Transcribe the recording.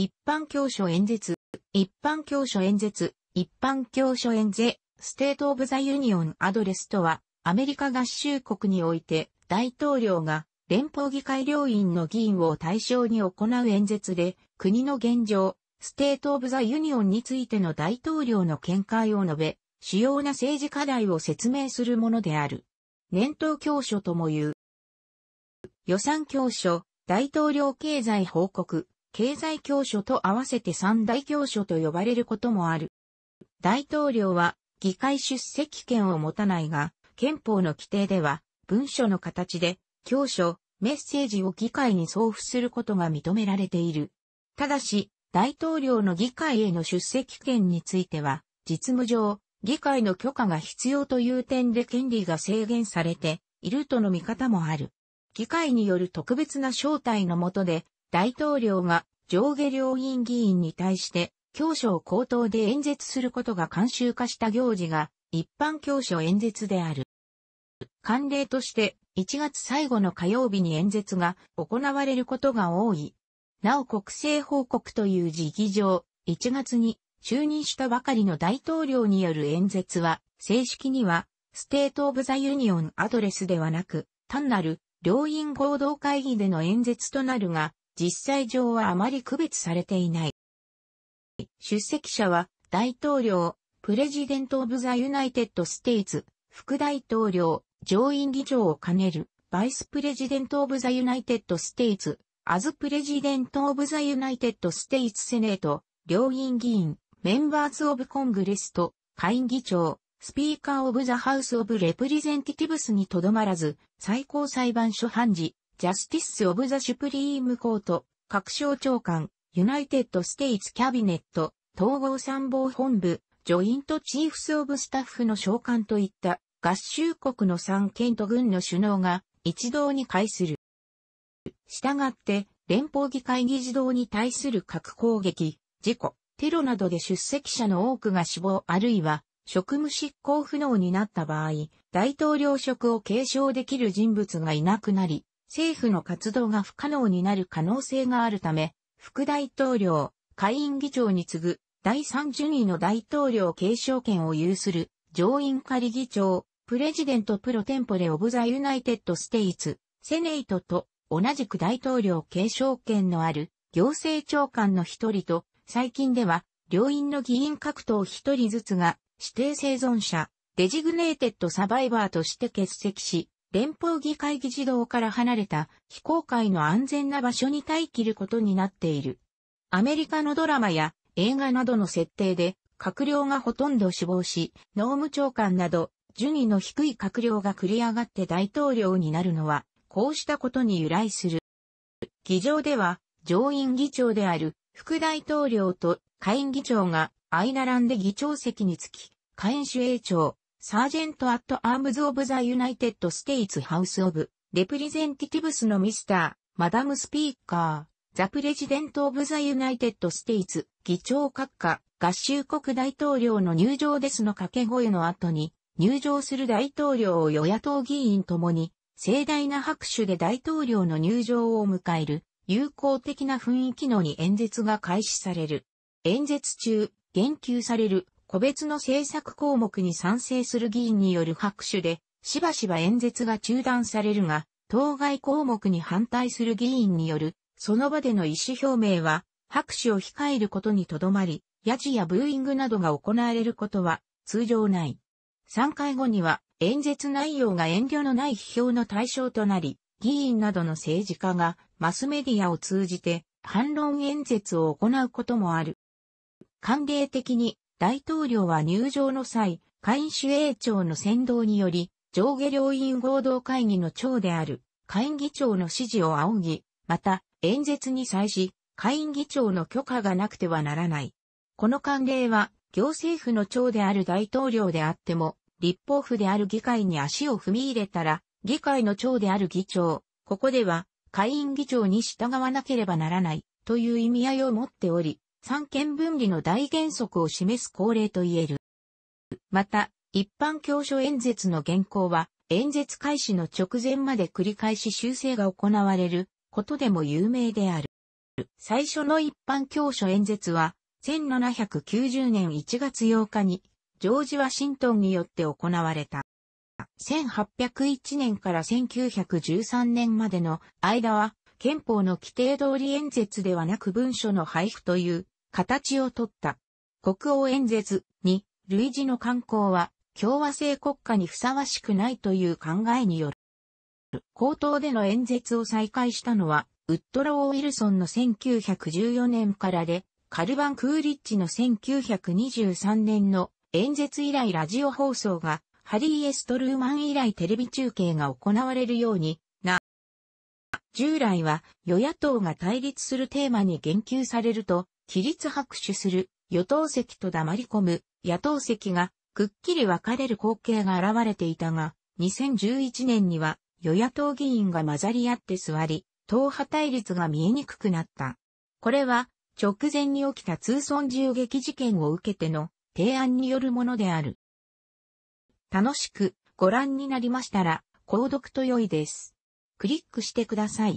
一般教書演説、一般教書演説、一般教書演説、ステート・オブ・ザ・ユニオン・アドレスとは、アメリカ合衆国において、大統領が連邦議会両院の議員を対象に行う演説で、国の現状、ステート・オブ・ザ・ユニオンについての大統領の見解を述べ、主要な政治課題を説明するものである。年頭教書とも言う。予算教書、大統領経済報告、経済教書と合わせて三大教書と呼ばれることもある。大統領は議会出席権を持たないが、憲法の規定では文書の形で教書、メッセージを議会に送付することが認められている。ただし、大統領の議会への出席権については、実務上、議会の許可が必要という点で権利が制限されているとの見方もある。議会による特別な招待のもとで大統領が上下両院議員に対して教書を口頭で演説することが慣習化した行事が一般教書演説である。慣例として1月最後の火曜日に演説が行われることが多い。なお国政報告という時期上、1月に就任したばかりの大統領による演説は、正式には、ステート・オブ・ザ・ユニオン・アドレスではなく、単なる、両院合同会議での演説となるが、実際上はあまり区別されていない。出席者は大統領、プレジデント・オブ・ザ・ユナイテッド・ステイツ、副大統領、上院議長を兼ねる、バイスプレジデント・オブ・ザ・ユナイテッド・ステイツ、アズ・プレジデント・オブ・ザ・ユナイテッド・ステイツ・セネート、両院議員、メンバーズ・オブ・コングレスと、下院議長、スピーカー・オブ・ザ・ハウス・オブ・レプリゼンティティブスにとどまらず、最高裁判所判事、ジャスティス・オブ・ザ・シュプリームコート、各省長官、ユナイテッド・ステイツ・キャビネット、統合参謀本部、ジョイント・チーフス・オブ・スタッフの召喚といった合衆国の三県と軍の首脳が一堂に会する。したがって、連邦議会議事堂に対する核攻撃、事故、テロなどで出席者の多くが死亡あるいは職務執行不能になった場合、大統領職を継承できる人物がいなくなり、政府の活動が不可能になる可能性があるため、副大統領、下院議長に次ぐ第3順位の大統領継承権を有する上院仮議長、プレジデントプロテンポレオブザユナイテッドステイツ、セネイトと同じく大統領継承権のある行政長官の一人と、最近では両院の議員各党一人ずつが指定生存者、デジグネーテッドサバイバーとして欠席し、連邦議会議事堂から離れた非公開の安全な場所に待機ることになっている。アメリカのドラマや映画などの設定で閣僚がほとんど死亡し、農務長官など順位の低い閣僚が繰り上がって大統領になるのは、こうしたことに由来する。議場では上院議長である副大統領と下院議長が相並んで議長席につき、下院主衛長、サージェント・アット・アームズ・オブ・ザ・ユナイテッド・ステイツ・ハウス・オブ・レプリゼンティティブスのミスター、マダム・スピーカー、ザ・プレジデント・オブ・ザ・ユナイテッド・ステイツ、議長閣下、合衆国大統領の入場ですの掛け声の後に、入場する大統領を与野党議員ともに、盛大な拍手で大統領の入場を迎える、友好的な雰囲気のに演説が開始される。演説中、言及される個別の政策項目に賛成する議員による拍手で、しばしば演説が中断されるが、当該項目に反対する議員による、その場での意思表明は、拍手を控えることにとどまり、ヤジやブーイングなどが行われることは通常ない。3回後には、演説内容が遠慮のない批評の対象となり、議員などの政治家がマスメディアを通じて反論演説を行うこともある。慣例的に大統領は入場の際、下院主営庁の先導により、上下両院合同会議の長である、下院議長の指示を仰ぎ、また、演説に際し、下院議長の許可がなくてはならない。この慣例は、行政府の長である大統領であっても、立法府である議会に足を踏み入れたら、議会の長である議長、ここでは、下院議長に従わなければならない、という意味合いを持っており、三権分離の大原則を示す恒例と言える。また、一般教書演説の原稿は、演説開始の直前まで繰り返し修正が行われることでも有名である。最初の一般教書演説は、1790年1月8日に、ジョージ・ワシントンによって行われた。1801年から1913年までの間は、憲法の規定通り演説ではなく文書の配布という形をとった。国王演説に類似の観光は共和制国家にふさわしくないという考えによる。口頭での演説を再開したのは、ウッドロー・ウィルソンの1914年からで、カルバン・クーリッチの1923年の演説以来ラジオ放送が、ハリー・エストルーマン以来テレビ中継が行われるように従来は与野党が対立するテーマに言及されると、規立拍手する与党席と黙り込む野党席がくっきり分かれる光景が現れていたが、2011年には与野党議員が混ざり合って座り、党派対立が見えにくくなった。これは直前に起きた通村銃撃事件を受けての提案によるものである。楽しくご覧になりましたら、購読と良いです。クリックしてください。